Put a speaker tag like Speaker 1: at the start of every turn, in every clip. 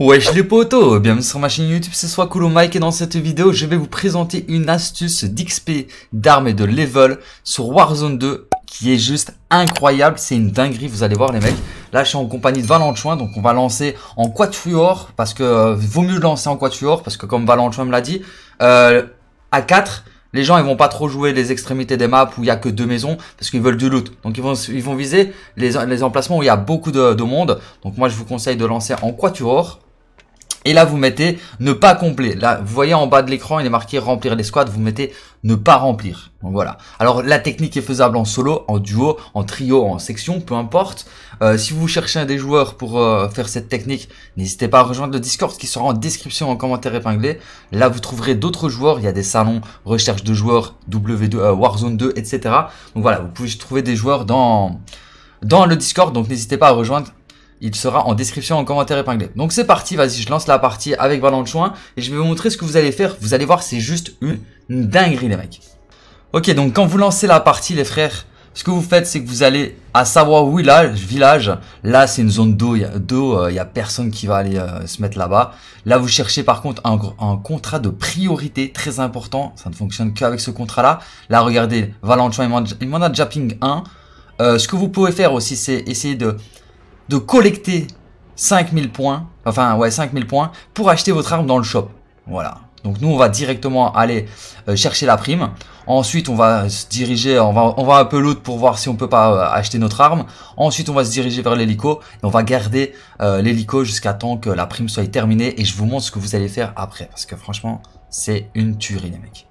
Speaker 1: Wesh les potos, bienvenue sur ma chaîne YouTube, c'est soit Cool Mike et dans cette vidéo je vais vous présenter une astuce d'XP, d'armes et de level sur Warzone 2 qui est juste incroyable, c'est une dinguerie, vous allez voir les mecs. Là je suis en compagnie de Valentin, donc on va lancer en quatuor parce que euh, vaut mieux lancer en quatuor parce que comme Valentin me l'a dit, euh, à 4 les gens ils vont pas trop jouer les extrémités des maps où il y a que deux maisons parce qu'ils veulent du loot. Donc ils vont ils vont viser les, les emplacements où il y a beaucoup de, de monde. Donc moi je vous conseille de lancer en quatuor et là, vous mettez ne pas compléter. Là, vous voyez en bas de l'écran, il est marqué remplir les squads ». Vous mettez ne pas remplir. Donc voilà. Alors, la technique est faisable en solo, en duo, en trio, en section, peu importe. Euh, si vous cherchez un des joueurs pour euh, faire cette technique, n'hésitez pas à rejoindre le Discord qui sera en description, en commentaire épinglé. Là, vous trouverez d'autres joueurs. Il y a des salons, recherche de joueurs, W2, euh, Warzone 2, etc. Donc voilà, vous pouvez trouver des joueurs dans, dans le Discord. Donc n'hésitez pas à rejoindre il sera en description en commentaire épinglé. Donc c'est parti, vas-y, je lance la partie avec Valenchoin et je vais vous montrer ce que vous allez faire. Vous allez voir, c'est juste une dinguerie les mecs. Ok, donc quand vous lancez la partie les frères, ce que vous faites, c'est que vous allez à savoir où là, village. Là, c'est une zone d'eau. il y a euh, personne qui va aller euh, se mettre là-bas. Là, vous cherchez par contre un, contrat de priorité très important. Ça ne fonctionne qu'avec ce contrat-là. Là, regardez, Valentin, il m'en a déjà 1. Euh, ce que vous pouvez faire aussi, c'est essayer de de collecter 5000 points, enfin ouais 5000 points, pour acheter votre arme dans le shop. Voilà. Donc nous on va directement aller euh, chercher la prime. Ensuite on va se diriger, on va, on va un peu l'autre pour voir si on peut pas euh, acheter notre arme. Ensuite on va se diriger vers l'hélico et on va garder euh, l'hélico jusqu'à temps que la prime soit terminée et je vous montre ce que vous allez faire après. Parce que franchement c'est une tuerie les mecs.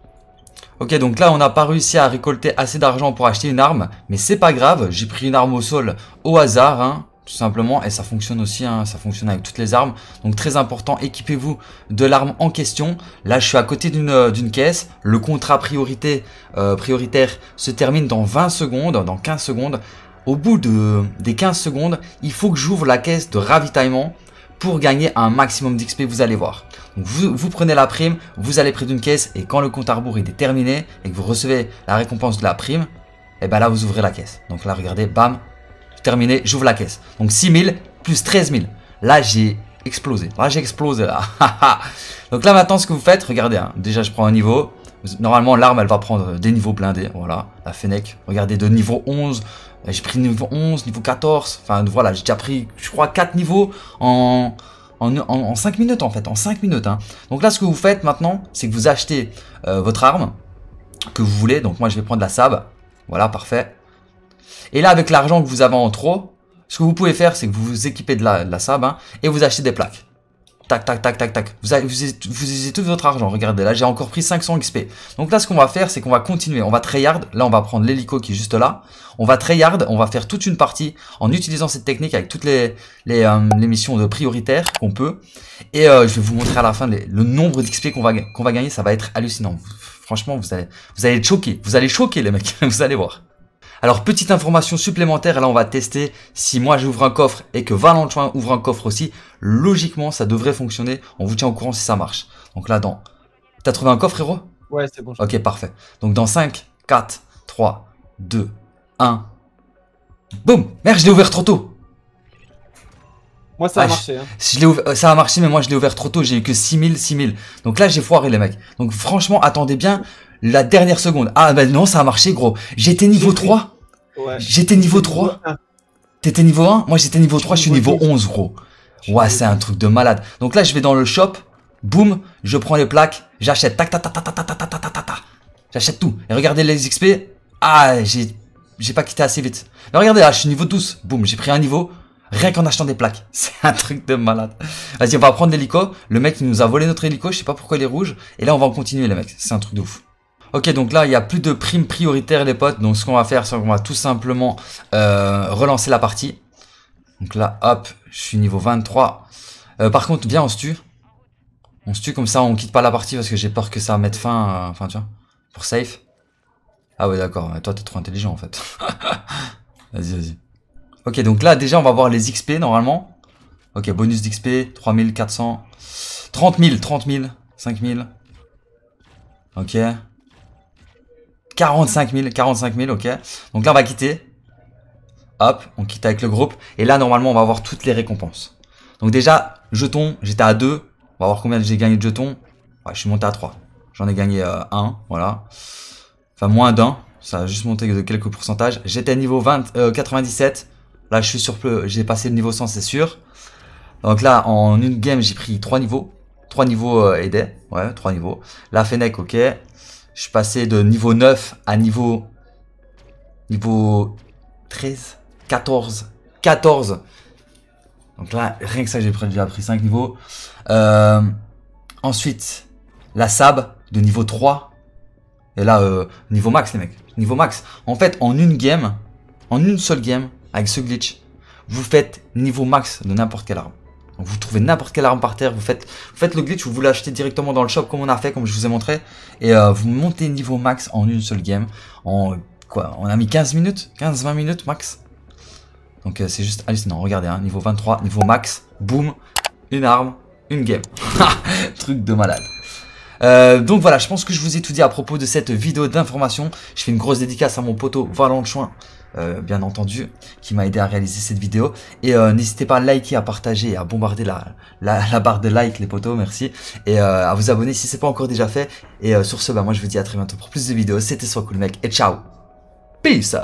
Speaker 1: Ok, donc là, on n'a pas réussi à récolter assez d'argent pour acheter une arme, mais c'est pas grave, j'ai pris une arme au sol au hasard, hein, tout simplement, et ça fonctionne aussi, hein, ça fonctionne avec toutes les armes. Donc très important, équipez-vous de l'arme en question. Là, je suis à côté d'une euh, caisse. Le contrat priorité euh, prioritaire se termine dans 20 secondes, dans 15 secondes. Au bout de, des 15 secondes, il faut que j'ouvre la caisse de ravitaillement pour gagner un maximum d'XP, vous allez voir. vous, prenez la prime, vous allez près d'une caisse, et quand le compte à rebours est terminé, et que vous recevez la récompense de la prime, et eh ben là vous ouvrez la caisse. Donc là regardez, bam, terminé, j'ouvre la caisse. Donc 6000 plus 13 Là, j'ai explosé. Là, j'ai explosé, Donc là, maintenant, ce que vous faites, regardez, hein. déjà, je prends un niveau. Normalement, l'arme, elle va prendre des niveaux blindés. Voilà, la Fennec. Regardez, de niveau 11. J'ai pris niveau 11, niveau 14. Enfin, voilà, j'ai déjà pris, je crois, 4 niveaux en... En, 5 minutes en fait, en 5 minutes. Hein. Donc là ce que vous faites maintenant, c'est que vous achetez euh, votre arme que vous voulez. Donc moi je vais prendre la sable. Voilà, parfait. Et là, avec l'argent que vous avez en trop, ce que vous pouvez faire, c'est que vous vous équipez de la, de hein, et vous achetez des plaques. Tac, tac, tac, tac, tac. Vous, utilisez tout votre argent. Regardez, là, j'ai encore pris 500 XP. Donc là, ce qu'on va faire, c'est qu'on va continuer. On va tryhard. Là, on va prendre l'hélico qui est juste là. On va tryhard. On va faire toute une partie en utilisant cette technique avec toutes les, les, euh, missions de prioritaires qu'on peut. Et euh, je vais vous montrer à la fin le nombre d'XP qu'on va, qu'on va gagner. Ça va être hallucinant. Franchement, vous allez, vous allez être choqués. Vous allez choquer, les mecs. vous allez voir. Alors petite information supplémentaire, là on va tester si moi j'ouvre un coffre et que Valentin ouvre un coffre aussi, logiquement ça devrait fonctionner, on vous tient au courant si ça marche. Donc là dans... T'as trouvé un coffre héros Ouais c'est bon. Ok parfait. Donc dans 5, 4, 3, 2, 1... Boum Merde je l'ai ouvert trop tôt moi ça a ah, marché. Hein. ça a marché mais moi je l'ai ouvert trop tôt, j'ai eu que 6000, 6000. Donc là j'ai foiré les mecs. Donc franchement attendez bien la dernière seconde. Ah ben non ça a marché gros. J'étais niveau 3 J'étais niveau 3. T'étais niveau 1 Moi j'étais niveau 3, je suis niveau 11 gros. Ouais, c'est un truc de malade. Donc là, je vais dans le shop, boum, je prends les plaques, j'achète tac tac tac tac tac tac tac tac J'achète tout. Et regardez les XP. Ah, j'ai j'ai pas quitté assez vite. Mais regardez là, je suis niveau 12. Boum, j'ai pris un niveau rien qu'en achetant des plaques. C'est un truc de malade. Vas-y, on va prendre l'hélico. Le mec, il nous a volé notre hélico. Je sais pas pourquoi il est rouge. Et là, on va en continuer, le mec. C'est un truc de ouf. Ok, donc là, il n'y a plus de primes prioritaires, les potes. Donc, ce qu'on va faire, c'est qu'on va tout simplement euh, relancer la partie. Donc là, hop, je suis niveau 23. Euh, par contre, viens, on se tue. On se tue comme ça, on quitte pas la partie parce que j'ai peur que ça mette fin. Euh, enfin, tu vois, pour safe. Ah ouais, d'accord. Toi, t'es trop intelligent, en fait. vas-y, vas-y. Ok, donc là, déjà, on va voir les XP, normalement. Ok, bonus d'XP, 3400. 30 000, 30 000, 5 Ok. 45 000, 45 000, ok. Donc là, on va quitter. Hop, on quitte avec le groupe. Et là, normalement, on va avoir toutes les récompenses. Donc déjà, jetons, j'étais à 2. On va voir combien j'ai gagné de jetons. Ouais, je suis monté à 3. J'en ai gagné 1, euh, voilà. Enfin, moins d'un. Ça a juste monté de quelques pourcentages. J'étais à niveau 20, 97. Euh, là, je suis sur j'ai passé le niveau 100, c'est sûr. Donc là, en une game, j'ai pris 3 niveaux. 3 niveaux euh, aidés. Ouais, 3 niveaux. La Fennec, ok. Je suis passé de niveau 9 à niveau... Niveau 13 14 14 Donc là, rien que ça, j'ai déjà pris 5 niveaux. Euh, ensuite, la Sab de niveau 3. Et là, euh, niveau max, les mecs. Niveau max. En fait, en une game, en une seule game, avec ce glitch, vous faites niveau max de n'importe quelle arme vous trouvez n'importe quelle arme par terre, vous faites, vous faites le glitch, vous l'achetez directement dans le shop comme on a fait, comme je vous ai montré, et euh, vous montez niveau max en une seule game. En quoi On a mis 15 minutes 15-20 minutes max Donc euh, c'est juste allez non regardez, hein, niveau 23, niveau max, boum, une arme, une game. Truc de malade. Euh, donc voilà, je pense que je vous ai tout dit à propos de cette vidéo d'information. Je fais une grosse dédicace à mon poteau Valanchoin. Euh, bien entendu, qui m'a aidé à réaliser cette vidéo. Et euh, n'hésitez pas à liker, à partager et à bombarder la, la, barre de like, les potos, merci. Et euh, à vous abonner si c'est pas encore déjà fait. Et sur ce, bah, moi je vous dis à très bientôt pour plus de vidéos. C'était Soit Cool Mec et ciao Peace